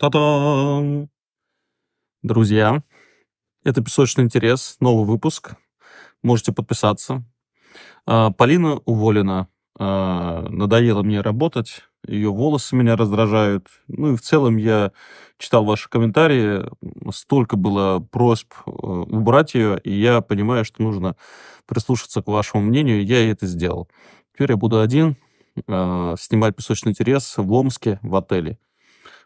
Та-дам! Друзья, это «Песочный интерес», новый выпуск. Можете подписаться. А, Полина уволена. А, надоело мне работать, ее волосы меня раздражают. Ну и в целом я читал ваши комментарии, столько было просьб э, убрать ее, и я понимаю, что нужно прислушаться к вашему мнению, и я это сделал. Теперь я буду один а, снимать «Песочный интерес» в Омске в отеле.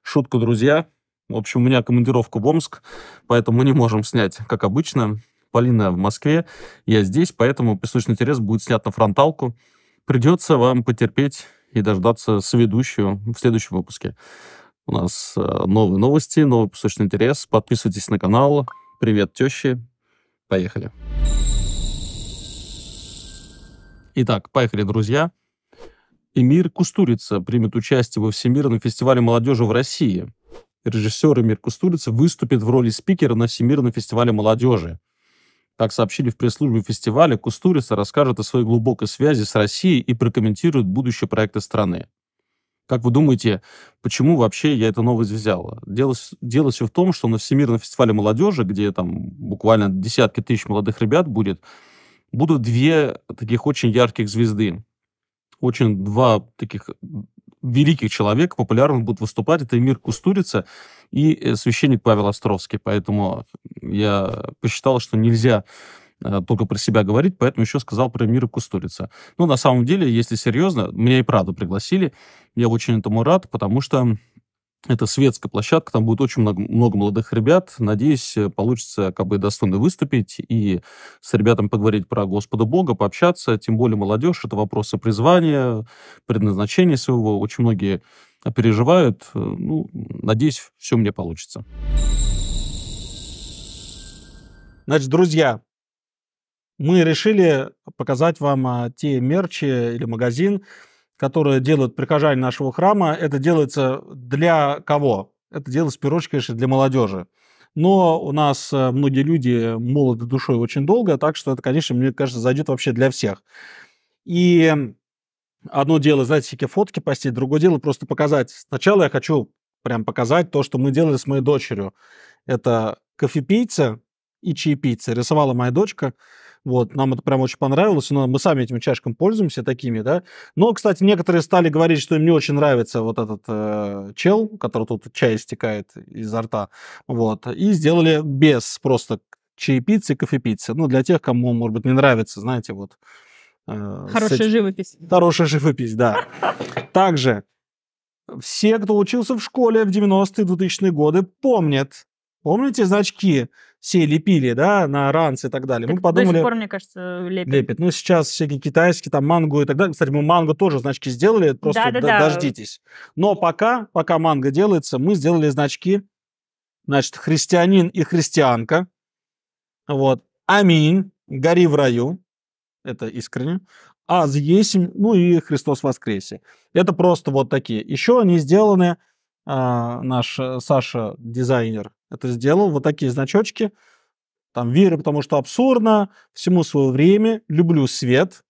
Шутку, друзья. В общем, у меня командировка в Омск, поэтому мы не можем снять, как обычно. Полина в Москве, я здесь, поэтому «Песочный интерес» будет снят на фронталку. Придется вам потерпеть и дождаться с соведущего в следующем выпуске. У нас э, новые новости, новый «Песочный интерес». Подписывайтесь на канал. Привет, тещи. Поехали. Итак, поехали, друзья. Эмир Кустурица примет участие во Всемирном фестивале молодежи в России. Режиссер Эмир Кустурица выступит в роли спикера на Всемирном фестивале молодежи. Как сообщили в пресс-службе фестиваля, Кустурица расскажет о своей глубокой связи с Россией и прокомментирует будущие проекты страны. Как вы думаете, почему вообще я эту новость взял? Дело, дело все в том, что на Всемирном фестивале молодежи, где там буквально десятки тысяч молодых ребят будет, будут две таких очень ярких звезды очень два таких великих человека, популярных будут выступать. Это Эмир Кустурица и э, священник Павел Островский. Поэтому я посчитал, что нельзя э, только про себя говорить, поэтому еще сказал про Мира Кустурица. Но ну, на самом деле, если серьезно, меня и правда пригласили. Я очень этому рад, потому что это светская площадка, там будет очень много, много молодых ребят. Надеюсь, э, получится как бы достойно выступить и с ребятами поговорить про Господа Бога, пообщаться. Тем более молодежь, это вопросы призвания, предназначения своего. Очень многие переживают. Э, ну, надеюсь, все мне получится. Значит, друзья, мы решили показать вам а, те мерчи или магазин, которое делают прихожане нашего храма, это делается для кого? Это делается, в первую очередь, конечно, для молодежи. Но у нас э, многие люди молоды душой очень долго, так что это, конечно, мне кажется, зайдет вообще для всех. И одно дело, знаете, всякие фотки постить, другое дело просто показать. Сначала я хочу прям показать то, что мы делали с моей дочерью. Это кофепийца и чаепийца. Рисовала моя дочка. Вот, нам это прям очень понравилось, но мы сами этим чашкам пользуемся такими, да. Но, кстати, некоторые стали говорить, что им не очень нравится вот этот э, чел, который тут чай стекает изо рта, вот, и сделали без просто чаепицы и кофепицы. Ну, для тех, кому, может быть, не нравится, знаете, вот. Э, Хорошая этим... живопись. Хорошая живопись, да. Также все, кто учился в школе в 90-е 2000-е годы, помнят, помните значки все лепили, да, на ранцы и так далее. Так мы подумали... До сих пор, мне кажется, лепят. Лепят. Ну, сейчас всякие китайские, там, мангу и так далее. Кстати, мы мангу тоже значки сделали, просто да, да, да. дождитесь. Но пока, пока манга делается, мы сделали значки, значит, христианин и христианка, вот, аминь, гори в раю, это искренне, аз есмь, ну и Христос воскресе. Это просто вот такие. Еще они сделаны а, наш э, Саша, дизайнер, это сделал. Вот такие значочки. Там верю, потому что абсурдно, всему свое время, люблю свет,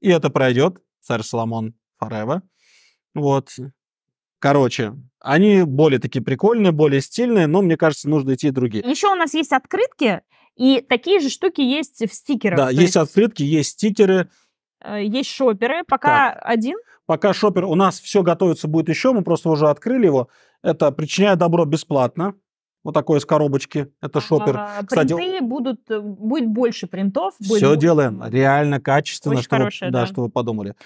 и это пройдет, царь Соломон forever. Вот. Короче, они более такие прикольные, более стильные, но мне кажется, нужно идти и другие. Еще у нас есть открытки, и такие же штуки есть в стикерах. Да, есть, есть открытки, есть стикеры. Э, есть шоперы. Пока так. один. Пока шопер у нас все готовится будет еще, мы просто уже открыли его. Это «Причиняя добро бесплатно». Вот такое из коробочки. Это шопер. А, Кстати, принты будут, э, будет больше принтов. Будет все больше... делаем реально качественно, Очень что, хорошее, вы, да, да. что вы подумали.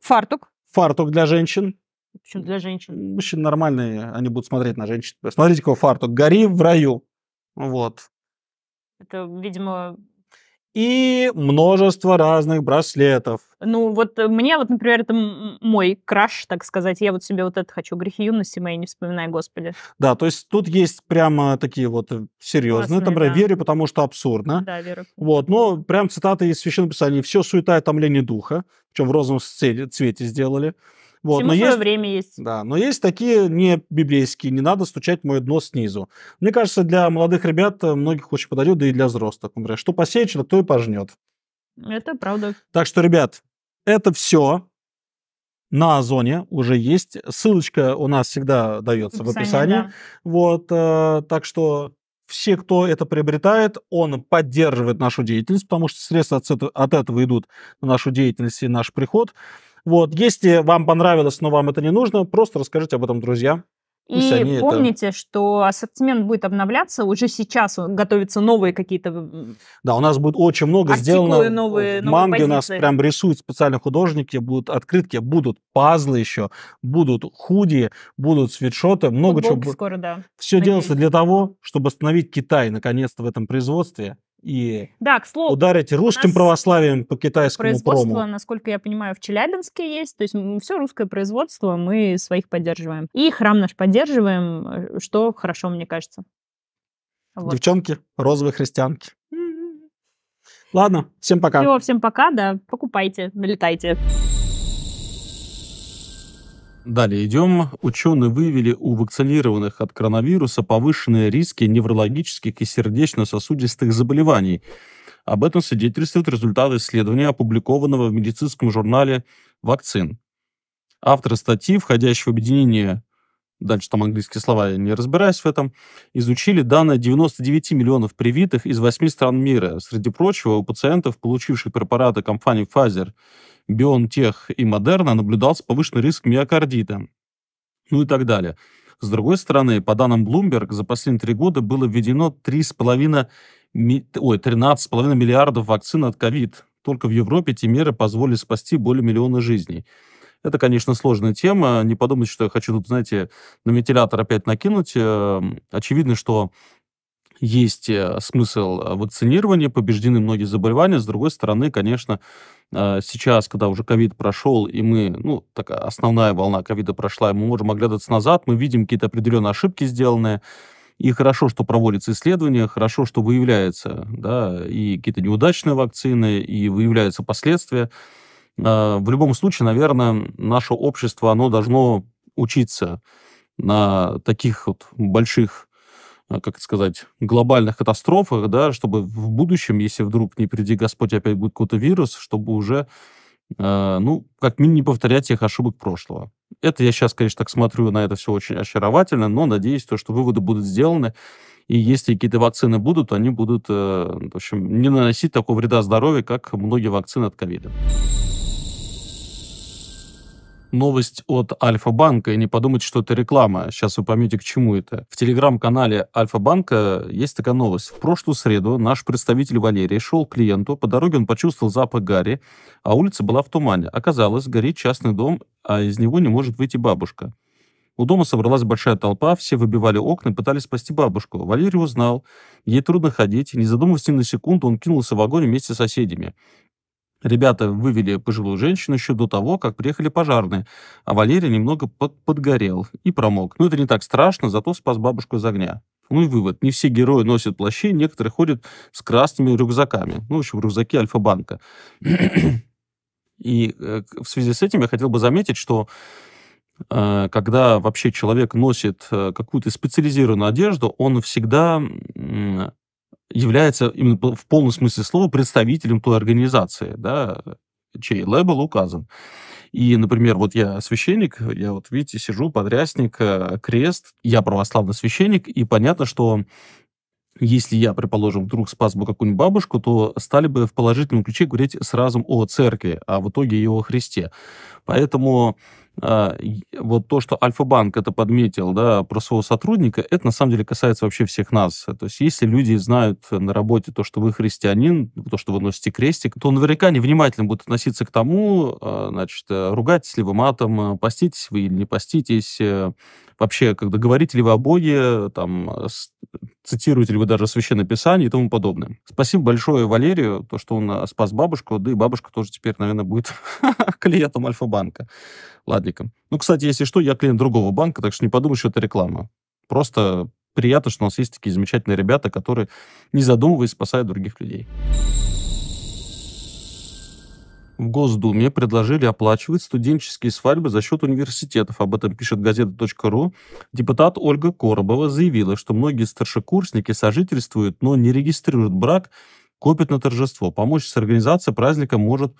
Фартук. Фартук для женщин. Почему для женщин? Мужчины нормальные, они будут смотреть на женщин. Смотрите, какой фартук. Гори в раю. Вот. Это, видимо, и множество разных браслетов. Ну, вот э, мне, вот, например, это мой краш, так сказать. Я вот себе вот это хочу. Грехи юности мои, не вспоминай, господи. Да, то есть тут есть прямо такие вот э, серьезные. Классные, Например, да. верю, потому что абсурдно. Да, верю. Вот, но прям цитаты из Священного Писания. Все суета и томление духа, причем в розовом цвете сделали. Вот, Всему но свое есть, время есть. Да, но есть такие не библейские, не надо стучать в мое дно снизу. Мне кажется, для молодых ребят э, многих очень подойдет, да и для взрослых. Например, что посеешь, то и пожнет. Это правда. Так что, ребят, это все. На Озоне уже есть. Ссылочка у нас всегда дается в описании. В описании. Да. Вот, э, так что все, кто это приобретает, он поддерживает нашу деятельность, потому что средства от от этого идут на нашу деятельность и наш приход. Вот, если вам понравилось, но вам это не нужно, просто расскажите об этом друзьям. И помните, это... что ассортимент будет обновляться, уже сейчас готовятся новые какие-то Да, у нас будет очень много Артикулы, сделано. Новые, в манге позиции. у нас прям рисуют специально художники, будут открытки, будут пазлы еще, будут худи, будут свитшоты, много Футболки чего. скоро, да. Все Надеюсь. делается для того, чтобы остановить Китай наконец-то в этом производстве и да, к слову, ударить русским православием по китайскому производство, прому. насколько я понимаю, в Челябинске есть. То есть все русское производство мы своих поддерживаем. И храм наш поддерживаем, э, что хорошо, мне кажется. Вот. Девчонки, розовые христианки. М-м-м. Ладно, всем пока. Всего, всем пока, да. Покупайте, налетайте. Далее идем. Ученые выявили у вакцинированных от коронавируса повышенные риски неврологических и сердечно-сосудистых заболеваний. Об этом свидетельствуют результаты исследования, опубликованного в медицинском журнале «Вакцин». Авторы статьи, входящие в объединение дальше там английские слова, я не разбираюсь в этом, изучили данные 99 миллионов привитых из 8 стран мира. Среди прочего, у пациентов, получивших препараты компании Pfizer, BioNTech и Moderna, наблюдался повышенный риск миокардита, ну и так далее. С другой стороны, по данным Bloomberg, за последние три года было введено 3,5 ой, 13,5 миллиардов вакцин от ковид. Только в Европе эти меры позволили спасти более миллиона жизней. Это, конечно, сложная тема. Не подумайте, что я хочу тут, знаете, на вентилятор опять накинуть. Э, очевидно, что есть э, смысл э, вакцинирования, побеждены многие заболевания. С другой стороны, конечно, сейчас, когда уже ковид прошел, и мы, ну, такая основная волна ковида прошла, и мы можем оглядываться назад, мы видим какие-то определенные ошибки сделанные, и хорошо, что проводятся исследования, хорошо, что выявляется, да, и какие-то неудачные вакцины, и выявляются последствия. Э, в любом случае, наверное, наше общество, оно должно учиться на таких вот больших э, как сказать, глобальных катастрофах, да, чтобы в будущем, если вдруг, не приди Господь, опять будет какой-то вирус, чтобы уже, э, ну, как минимум не повторять тех ошибок прошлого. Это я сейчас, конечно, так смотрю на это все очень очаровательно, но надеюсь, то, что выводы будут сделаны, и если какие-то вакцины будут, они будут, э, в общем, не наносить такого вреда здоровью, как многие вакцины от ковида новость от Альфа-банка и не подумать, что это реклама. Сейчас вы поймете, к чему это. В телеграм-канале Альфа-банка есть такая новость. В прошлую среду наш представитель Валерий шел к клиенту. По дороге он почувствовал запах гари, а улица была в тумане. Оказалось, горит частный дом, а из него не может выйти бабушка. У дома собралась большая толпа, все выбивали окна и пытались спасти бабушку. Валерий узнал, ей трудно ходить, не задумываясь ни на секунду, он кинулся в огонь вместе с соседями. Ребята вывели пожилую женщину еще до того, как приехали пожарные, а Валерий немного под подгорел и промок. Но ну, это не так страшно, зато спас бабушку из огня. Ну и вывод. Не все герои носят плащи, некоторые ходят с красными рюкзаками. Ну, в общем, рюкзаки Альфа-банка. И э, в связи с этим я хотел бы заметить, что э, когда вообще человек носит э, какую-то специализированную одежду, он всегда является именно в полном смысле слова представителем той организации, да, чей лейбл указан. И, например, вот я священник, я вот, видите, сижу, подрясник, э, крест, я православный священник, и понятно, что если я, предположим, вдруг спас бы какую-нибудь бабушку, то стали бы в положительном ключе говорить сразу о церкви, а в итоге и о Христе. Поэтому а, вот то, что Альфа-банк это подметил, да, про своего сотрудника, это на самом деле касается вообще всех нас. То есть если люди знают на работе то, что вы христианин, то, что вы носите крестик, то наверняка невнимательно будут относиться к тому, а, значит, э, ругаетесь ли вы матом, э, поститесь вы или не поститесь, э, вообще, когда говорите ли вы о Боге, там, цитируете ли вы даже Священное Писание и тому подобное. Спасибо большое Валерию, то, что он а, спас бабушку, да и бабушка тоже теперь, наверное, будет клиентом Альфа-банка. ладненько. Ну, кстати, если что, я клиент другого банка, так что не подумай, что это реклама. Просто приятно, что у нас есть такие замечательные ребята, которые, не задумываясь, спасают других людей в Госдуме предложили оплачивать студенческие свадьбы за счет университетов. Об этом пишет газета.ру. Депутат Ольга Коробова заявила, что многие старшекурсники сожительствуют, но не регистрируют брак, копят на торжество. Помочь с организацией праздника может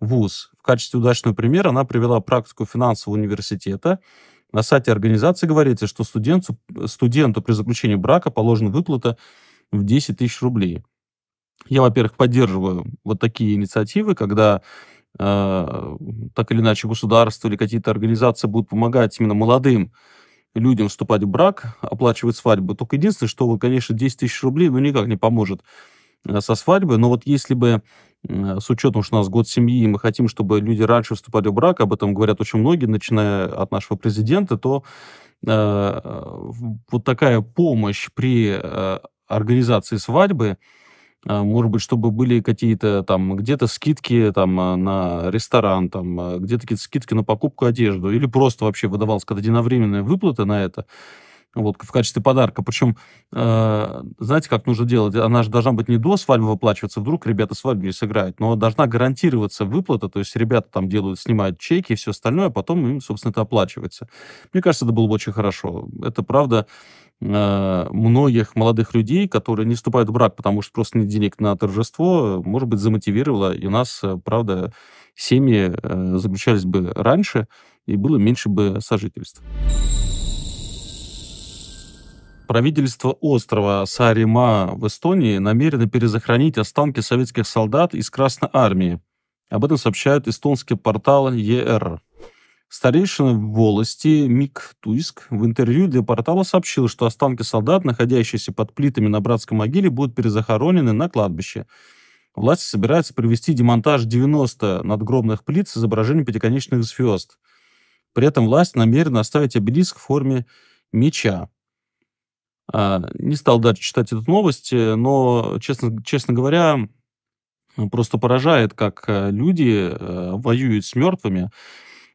ВУЗ. В качестве удачного примера она привела практику финансового университета. На сайте организации говорится, что студенту, студенту при заключении брака положена выплата в 10 тысяч рублей. Я, во-первых, поддерживаю вот такие инициативы, когда э, так или иначе государство или какие-то организации будут помогать именно молодым людям вступать в брак, оплачивать свадьбу. Только единственное, что, вот, конечно, 10 тысяч рублей ну, никак не поможет э, со свадьбы. Но вот если бы э, с учетом, что у нас год семьи, и мы хотим, чтобы люди раньше вступали в брак, об этом говорят очень многие, начиная от нашего президента, то э, вот такая помощь при э, организации свадьбы, а, может быть, чтобы были какие-то там где-то скидки там а, на ресторан, там а, где-то какие-то скидки на покупку одежды, или просто вообще выдавалась когда единовременная выплата на это, вот, в качестве подарка. Причем, э, знаете, как нужно делать? Она же должна быть не до свадьбы выплачиваться, вдруг ребята свадьбу не сыграют, но должна гарантироваться выплата, то есть ребята там делают, снимают чеки и все остальное, а потом им, собственно, это оплачивается. Мне кажется, это было бы очень хорошо. Это, правда, э, многих молодых людей, которые не вступают в брак, потому что просто нет денег на торжество, может быть, замотивировало, и у нас, э, правда, семьи э, заключались бы раньше, и было меньше бы сожительств. Правительство острова Сарима в Эстонии намерено перезахоронить останки советских солдат из Красной Армии. Об этом сообщают эстонские порталы ЕР. Старейшина в волости Мик Туиск в интервью для портала сообщил, что останки солдат, находящиеся под плитами на братской могиле, будут перезахоронены на кладбище. Власти собираются провести демонтаж 90 надгробных плит с изображением пятиконечных звезд. При этом власть намерена оставить обелиск в форме меча. А, не стал дальше читать эту новость, э, но, честно, честно говоря, просто поражает, как э, люди э, воюют с мертвыми,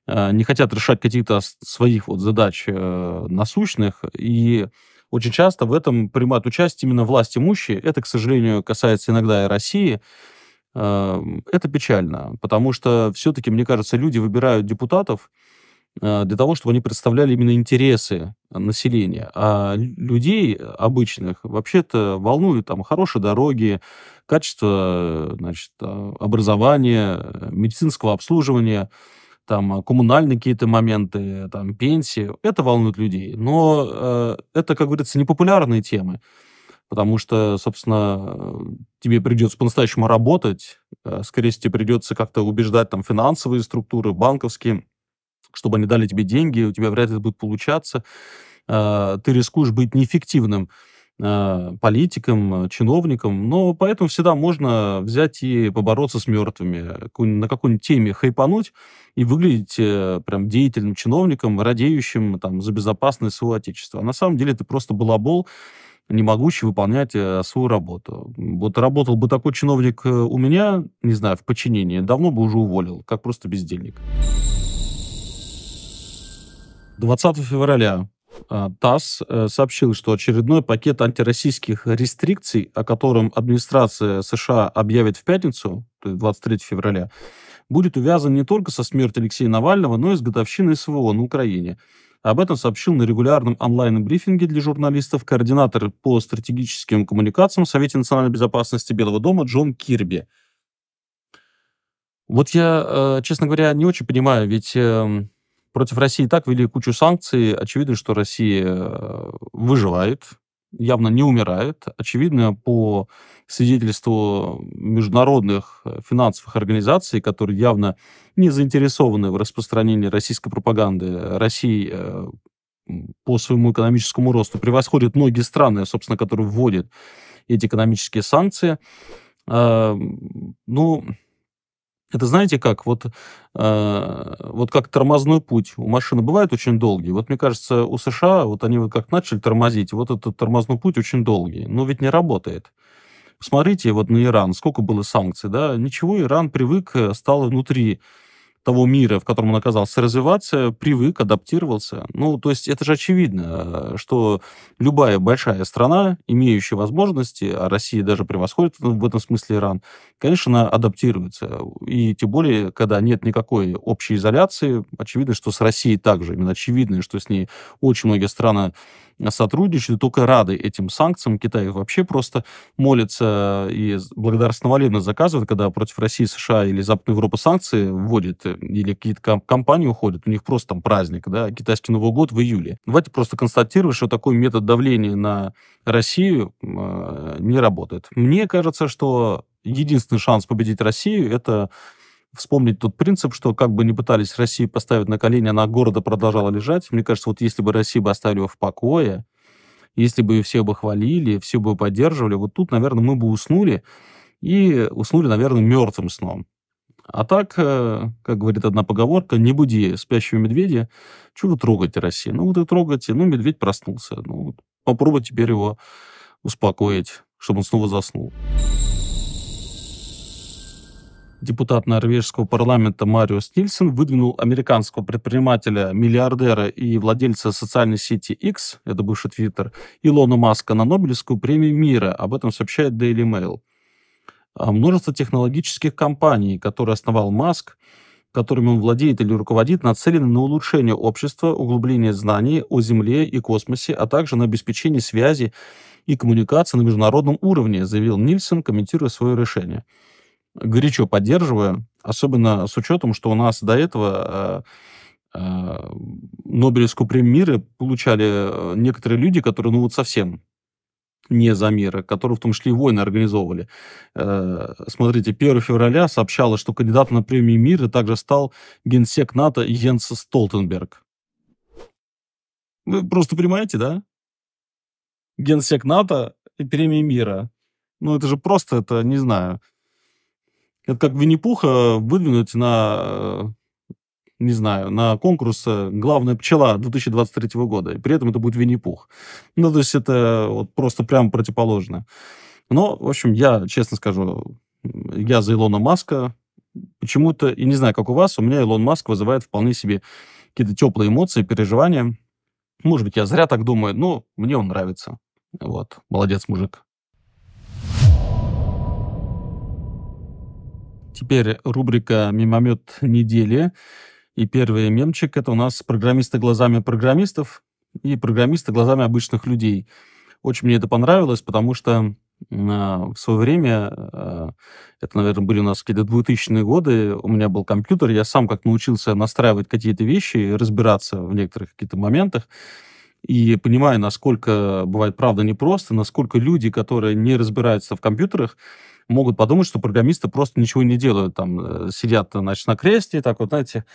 а, не хотят решать каких-то своих вот задач насущных, и очень часто в этом принимают участие именно власть имущие. Это, к сожалению, касается иногда и России. Это печально, потому что все-таки, мне кажется, люди выбирают депутатов, Э, для того, чтобы они представляли именно интересы населения. А людей обычных вообще-то волнуют там хорошие дороги, качество значит, а, образования, медицинского обслуживания, там а, коммунальные какие-то моменты, там пенсии. Это волнует людей. Но э, это, как говорится, непопулярные темы. Потому что, собственно, тебе придется по настоящему работать, э, скорее всего, тебе придется как-то убеждать там финансовые структуры, банковские чтобы они дали тебе деньги, у тебя вряд ли это будет получаться. А, ты рискуешь быть неэффективным а, политикам, чиновникам, но поэтому всегда можно взять и побороться с мертвыми, на какой-нибудь теме хайпануть и выглядеть э, прям деятельным чиновником, радеющим там, за безопасность своего отечества. А на самом деле ты просто балабол, не могущий выполнять э, свою работу. Вот работал бы такой чиновник э, у меня, не знаю, в подчинении, давно бы уже уволил, как просто бездельник. 20 февраля а, ТАСС э, сообщил, что очередной пакет антироссийских рестрикций, о котором администрация США объявит в пятницу, то есть 23 февраля, будет увязан не только со смертью Алексея Навального, но и с годовщиной СВО на Украине. Об этом сообщил на регулярном онлайн-брифинге для журналистов координатор по стратегическим коммуникациям в Совете национальной безопасности Белого дома Джон Кирби. Вот я, э, честно говоря, не очень понимаю, ведь эм, Против России так вели кучу санкций. Очевидно, что Россия э, выживает, явно не умирает. Очевидно, по свидетельству международных э, финансовых организаций, которые явно не заинтересованы в распространении российской пропаганды, России э, по своему экономическому росту превосходит многие страны, собственно, которые вводят эти экономические санкции. Ну, это знаете как? Вот, э, вот как тормозной путь у машины бывает очень долгий. Вот мне кажется, у США вот они вот как начали тормозить, вот этот тормозной путь очень долгий. Но ведь не работает. Посмотрите, вот на Иран, сколько было санкций, да? Ничего, Иран привык, э, стал внутри того мира, в котором он оказался, развиваться, привык, адаптировался. Ну, то есть это же очевидно, что любая большая страна, имеющая возможности, а Россия даже превосходит в этом смысле Иран, конечно, она адаптируется. И тем более, когда нет никакой общей изоляции, очевидно, что с Россией также. Именно очевидно, что с ней очень многие страны Э, сотрудничают, только рады этим санкциям. Китай вообще просто молится и благодарственного молебна заказывает, когда против России, США или Западной Европы санкции вводят, э, или какие-то компании уходят, у них просто там праздник, да, китайский Новый год в июле. Давайте просто констатировать, что такой метод давления на Россию э, не работает. Мне кажется, что единственный шанс победить Россию – это вспомнить тот принцип, что как бы не пытались России поставить на колени, она города продолжала лежать. Мне кажется, вот если бы Россия бы оставили в покое, если бы ее все бы хвалили, все бы поддерживали, вот тут, наверное, мы бы уснули, и уснули, наверное, мертвым сном. А так, э, как говорит одна поговорка, не буди спящего медведя, чего вы трогаете Россию? Ну, вот и трогаете, ну, медведь проснулся. Ну, вот попробуй теперь его успокоить, чтобы он снова заснул депутат норвежского парламента Марио Стильсон выдвинул американского предпринимателя, миллиардера и владельца социальной сети X, это бывший Твиттер, Илона Маска на Нобелевскую премию мира. Об этом сообщает Daily Mail. А множество технологических компаний, которые основал Маск, которыми он владеет или руководит, нацелены на улучшение общества, углубление знаний о Земле и космосе, а также на обеспечение связи и коммуникации на международном уровне, заявил Нильсон, комментируя свое решение горячо поддерживаю, особенно с учетом, что у нас до этого э, э, Нобелевскую премию мира получали э, некоторые люди, которые, ну вот совсем не за мир, а которые в том числе и войны организовывали. Смотрите, 1 февраля сообщалось, что кандидат на премию мира также стал генсек НАТО Йенс Столтенберг. Вы просто понимаете, да? Генсек НАТО и премия мира. Ну, это же просто, это, не знаю, это как Винни-Пуха выдвинуть на э, не знаю, на конкурс э, «Главная пчела» 2023 года. И при этом это будет Винни-Пух. Ну, то есть это вот просто прям противоположно. Но, в общем, я, честно скажу, я за Илона Маска. Почему-то, и не знаю, как у вас, у меня Илон Маск вызывает вполне себе какие-то теплые эмоции, переживания. Может быть, я зря так думаю, но мне он нравится. Вот, молодец, мужик. Теперь рубрика «Мимомет недели». И первый мемчик — это у нас программисты глазами программистов и программисты глазами обычных людей. Очень мне это понравилось, потому что а, в свое время, а, это, наверное, были у нас какие-то 2000-е годы, у меня был компьютер, я сам как научился настраивать какие-то вещи, разбираться в некоторых каких-то моментах, и понимаю, насколько бывает правда непросто, насколько люди, которые не разбираются в компьютерах, могут подумать, что программисты просто ничего не делают, там э, сидят, э, значит, на кресте, так вот, знаете,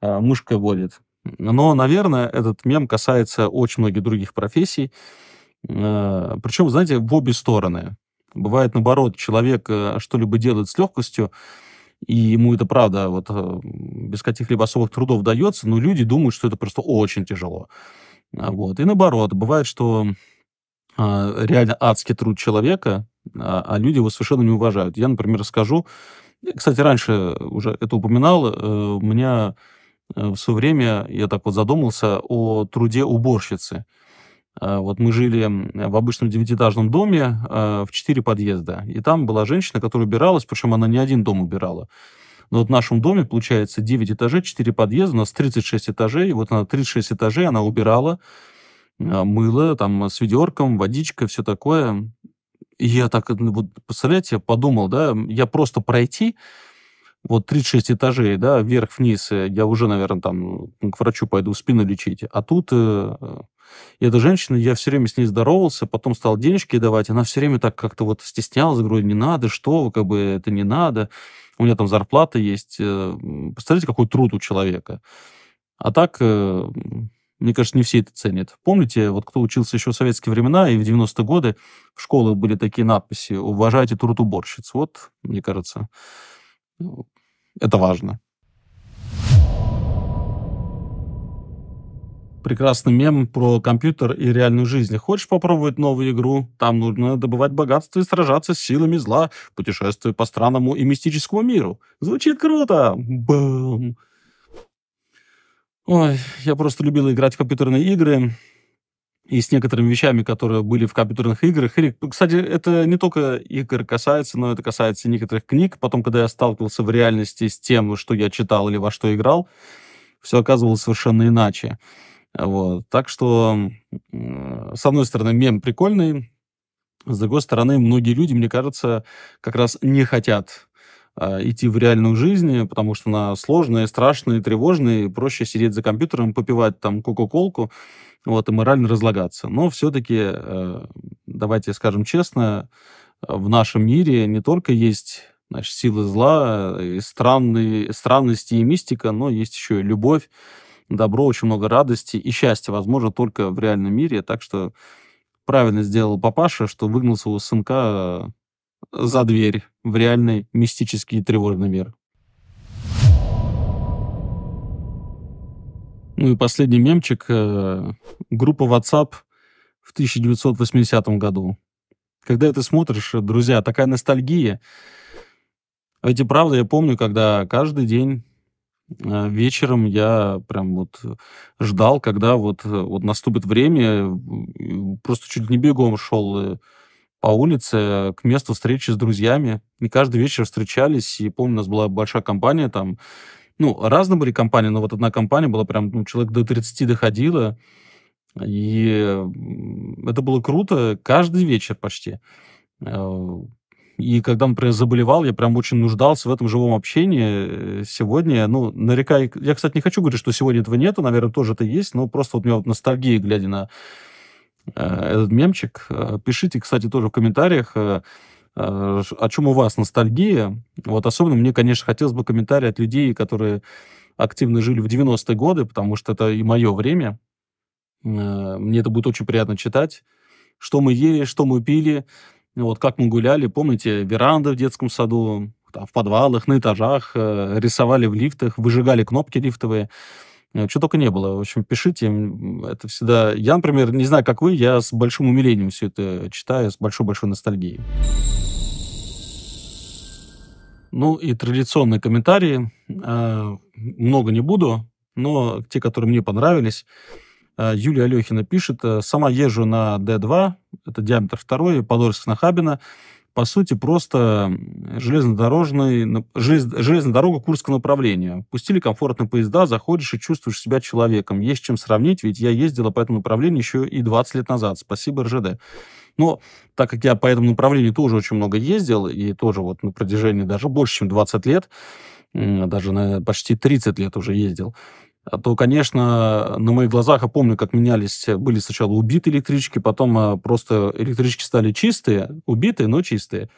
э, мышкой водят. Но, наверное, этот мем касается очень многих других профессий. Причем, знаете, в обе стороны. Бывает наоборот, человек что-либо делает с легкостью, и ему это, правда, вот без каких-либо особых трудов дается, но люди думают, что это просто очень тяжело. А вот. И наоборот, бывает, что реально адский труд человека, а, а люди его совершенно не уважают. Я, например, скажу, кстати, раньше уже это упоминал, э, у меня э, в свое время, я так вот задумался о труде уборщицы. А, вот мы жили в обычном девятиэтажном доме а, в четыре подъезда, и там была женщина, которая убиралась, причем она не один дом убирала. Но вот в нашем доме, получается, 9 этажей, 4 подъезда, у нас 36 этажей, вот она 36 этажей, она убирала, мыло там с ведерком, водичка, все такое я так, ну, вот, представляете, подумал, да, я просто пройти, вот 36 этажей, да, вверх-вниз, э, я уже, наверное, там ну, к врачу пойду спину лечить. А тут э, и э, эта женщина, я все время с ней здоровался, потом стал денежки давать, она все время так как-то вот стеснялась, говорю, не надо, что как бы это не надо, у меня там зарплата есть. Э, представляете, какой труд у человека. А так, мне кажется, не все это ценят. Помните, вот кто учился еще в советские времена, и в 90-е годы в школах были такие надписи «Уважайте труд уборщиц». Вот, мне кажется, ну, это важно. прекрасный мем про компьютер и реальную жизнь. Хочешь попробовать новую игру? Там нужно добывать богатство и сражаться с силами зла, путешествуя по странному и мистическому миру. Звучит круто! Бам! Ой, я просто любил играть в компьютерные игры и с некоторыми вещами, которые были в компьютерных играх. Или, кстати, это не только игр касается, но это касается некоторых книг. Потом, когда я сталкивался в реальности с тем, что я читал или во что играл, все оказывалось совершенно иначе. Вот. Так что, э, с одной стороны, мем прикольный, с другой стороны, многие люди, мне кажется, как раз не хотят а, идти в реальную жизнь, потому что она сложная, страшная, тревожная, и проще сидеть за компьютером, попивать там кока-колку, вот, и морально разлагаться. Но все-таки, э, давайте скажем честно, в нашем мире не только есть значит, силы зла, э, и странные, странности и мистика, но есть еще и любовь, добро, очень много радости и счастья, возможно, только в реальном мире. Так что правильно сделал папаша, что выгнал своего сынка э, за дверь в реальный мистический и тревожный мир. Ну и последний мемчик. Э, группа WhatsApp в 1980 году. Когда это смотришь, друзья, такая ностальгия. А ведь и правда, я помню, когда каждый день э, вечером я прям вот ждал, когда вот, э, вот наступит время, просто чуть не бегом шел по улице к месту встречи с друзьями. И каждый вечер встречались, и помню, у нас была большая компания там. Ну, разные были компании, но вот одна компания была прям, ну, человек до 30 доходила, и это было круто каждый вечер почти. Э, и когда, например, заболевал, я прям очень нуждался в этом живом общении. Э, сегодня, ну, нарекай... Я, кстати, не хочу говорить, что сегодня этого нету, наверное, тоже это есть, но просто вот у меня вот ностальгия, глядя на Э, этот мемчик. Э, пишите, кстати, тоже в комментариях, э, о чем у вас ностальгия. Вот особенно мне, конечно, хотелось бы комментарии от людей, которые активно жили в 90-е годы, потому что это и мое время. Мне это будет очень приятно читать. Что мы ели, что мы пили, вот как мы гуляли. Помните, веранда в детском саду, там, в подвалах, на этажах, рисовали в лифтах, выжигали кнопки лифтовые. Ну, чего только не было. В общем, пишите. Это всегда... Я, например, не знаю, как вы, я с большим умилением все это читаю, с большой-большой ностальгией. Ну и традиционные комментарии. А, много не буду, но те, которые мне понравились. А, Юлия Алехина пишет, сама езжу на D2, это диаметр второй, подольск Хабина по сути, просто железнодорожный, желез, железная дорога Курского направления. Пустили комфортные поезда, заходишь и чувствуешь себя человеком. Есть чем сравнить, ведь я ездила по этому направлению еще и 20 лет назад. Спасибо РЖД. Но так как я по этому направлению тоже очень много ездил, и тоже вот на протяжении даже больше, чем 20 лет, даже на почти 30 лет уже ездил, а, то, конечно, на моих глазах, я помню, как менялись, были сначала убиты электрички, потом а, просто электрички стали чистые, убитые, но чистые.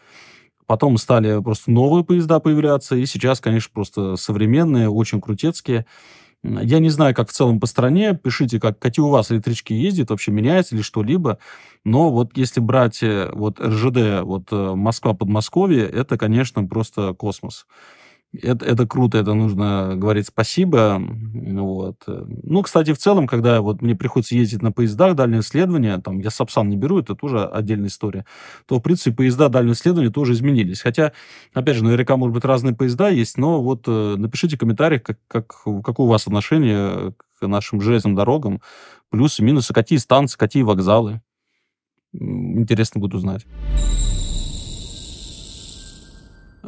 Потом стали просто новые поезда появляться, и сейчас, конечно, просто современные, очень крутецкие. Я не знаю, как в целом по стране, пишите, как, какие у вас электрички ездят, вообще меняется ли что-либо, но вот если брать э, вот РЖД, вот э, Москва-Подмосковье, это, конечно, просто космос это, это круто, это нужно говорить спасибо. Вот. Ну, кстати, в целом, когда вот мне приходится ездить на поездах дальнее исследование, там я Сапсан не беру, это тоже отдельная история, то, в принципе, поезда дальнего исследования тоже изменились. Хотя, опять же, наверняка, может быть, разные поезда есть, но вот э, напишите в комментариях, как, как, какое у вас отношение к нашим железным дорогам, плюсы, минусы, какие станции, какие вокзалы. Интересно будет узнать.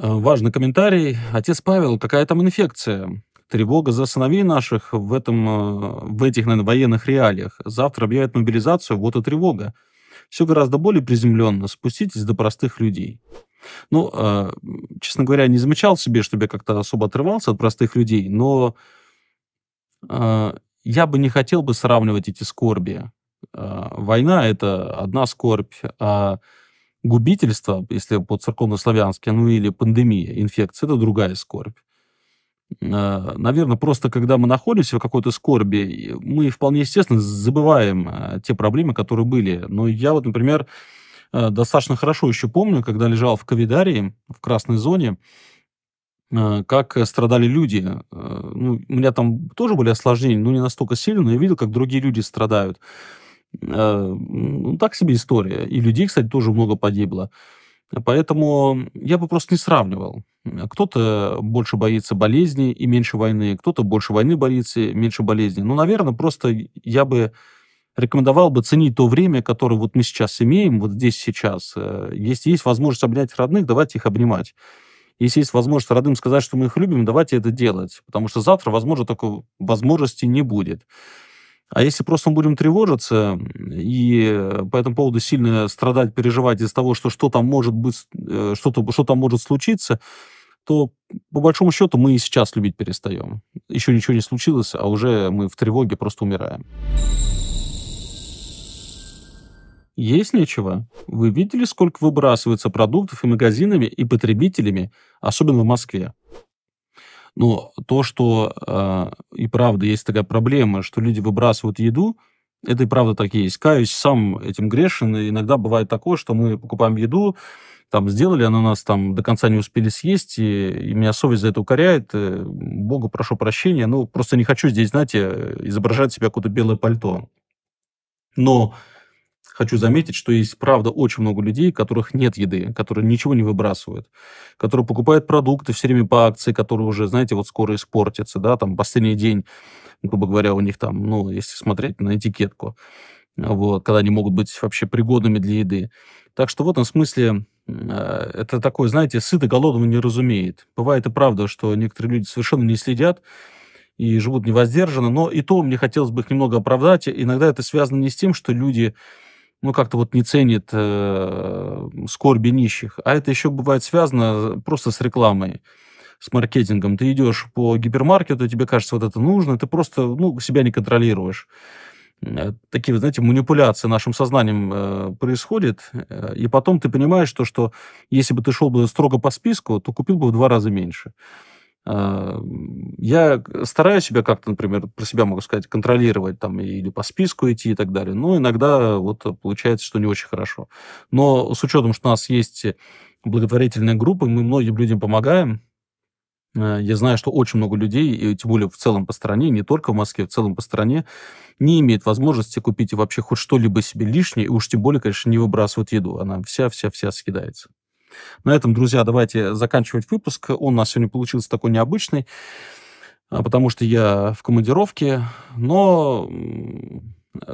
Э, важный комментарий. Отец Павел, какая там инфекция? Тревога за сыновей наших в, этом, э, в этих, наверное, военных реалиях. Завтра объявят мобилизацию, вот и тревога. Все гораздо более приземленно. Спуститесь до простых людей. Ну, э, честно говоря, не замечал себе, чтобы я как-то особо отрывался от простых людей, но э, я бы не хотел бы сравнивать эти скорби. Э, война – это одна скорбь, а губительство, если по-церковно-славянски, ну или пандемия, инфекция, это другая скорбь. Э, Наверное, просто когда мы находимся в какой-то скорби, мы вполне естественно забываем э, те проблемы, которые были. Но я вот, например, э, достаточно хорошо еще помню, когда лежал в ковидарии, в красной зоне, как страдали люди. Ну, у меня там тоже были осложнения, но не настолько сильно, но я видел, как другие люди страдают. Э, ну, так себе история. И людей, кстати, тоже много погибло. Поэтому я бы просто не сравнивал. Кто-то больше боится болезни и меньше войны, кто-то больше войны боится и меньше болезни. Ну, наверное, просто я бы рекомендовал бы ценить то время, которое вот мы сейчас имеем, вот здесь сейчас. Э, если есть возможность обнять родных, давайте их обнимать. Если есть возможность родным сказать, что мы их любим, давайте это делать, потому что завтра, возможно, такой возможности не будет. А если просто мы будем тревожиться и э, по этому поводу сильно страдать, переживать из-за того, что что там может быть, э, что-то, что там может случиться, то по большому счету мы и сейчас любить перестаем. Еще ничего не случилось, а уже мы в тревоге просто умираем. Есть нечего. Вы видели, сколько выбрасывается продуктов и магазинами, и потребителями, особенно в Москве? Но то, что а, и правда есть такая проблема, что люди выбрасывают еду, это и правда так и есть. Каюсь, сам этим грешен. И иногда бывает такое, что мы покупаем еду, там сделали, она нас там до конца не успели съесть, и, и меня совесть за это укоряет. Э, Богу прошу прощения. Ну, просто не хочу здесь, знаете, изображать себя какое-то белое пальто. Но хочу заметить, что есть, правда, очень много людей, которых нет еды, которые ничего не выбрасывают, которые покупают продукты все время по акции, которые уже, знаете, вот скоро испортятся, да, там последний день, грубо говоря, у них там, ну, если смотреть на этикетку, вот, когда они могут быть вообще пригодными для еды. Так что в этом смысле э, это такое, знаете, сыто голодного не разумеет. Бывает и правда, что некоторые люди совершенно не следят и живут невоздержанно, но и то мне хотелось бы их немного оправдать. Иногда это связано не с тем, что люди ну, как-то вот не ценит э, скорби нищих. А это еще бывает связано э, просто с рекламой, с маркетингом. Ты идешь по гипермаркету, тебе кажется, вот это нужно, ты просто, ну, себя не контролируешь. Э, такие, знаете, манипуляции нашим сознанием э, происходят, э, и потом ты понимаешь то, что если бы ты шел бы строго по списку, то купил бы в два раза меньше. А, я стараюсь себя как-то, например, про себя могу сказать, контролировать там или по списку идти и так далее. Но ну, иногда вот э, получается, что не очень хорошо. Но с учетом, что у нас есть благотворительные группы, мы многим людям помогаем. Э, я знаю, что очень много людей, и тем более в целом по стране, не только в Москве, в целом по стране, не имеет возможности купить вообще хоть что-либо себе лишнее, и уж тем более, конечно, не выбрасывать еду. Она вся-вся-вся съедается. На этом, друзья, давайте заканчивать выпуск. Он у нас сегодня получился такой необычный, а, потому что я в командировке, но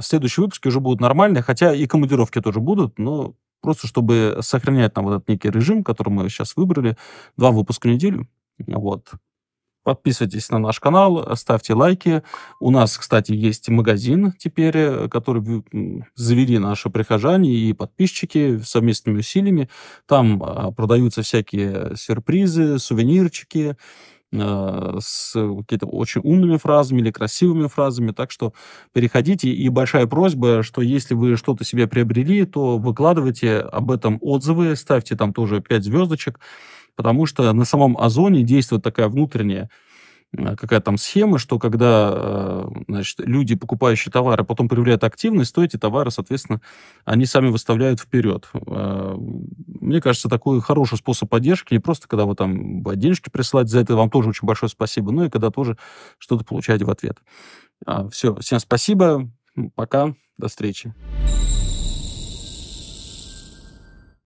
следующие выпуски уже будут нормальные, хотя и командировки тоже будут, но просто чтобы сохранять там вот этот некий режим, который мы сейчас выбрали, два выпуска в неделю. Вот. Подписывайтесь на наш канал, ставьте лайки. У нас, кстати, есть магазин теперь, э, который завели наши прихожане и подписчики совместными усилиями. Там а, продаются всякие сюрпризы, сувенирчики, э, с какими-то очень умными фразами или красивыми фразами. Так что переходите. И большая просьба, что если вы что-то себе приобрели, то выкладывайте об этом отзывы, ставьте там тоже 5 звездочек потому что на самом озоне действует такая внутренняя э, какая там схема, что когда э, значит, люди, покупающие товары, потом проявляют активность, то эти товары, соответственно, они сами выставляют вперед. Э, мне кажется, такой хороший способ поддержки, не просто когда вы там денежки присылаете, за это вам тоже очень большое спасибо, но и когда тоже что-то получаете в ответ. А, Все, всем спасибо, пока, до встречи.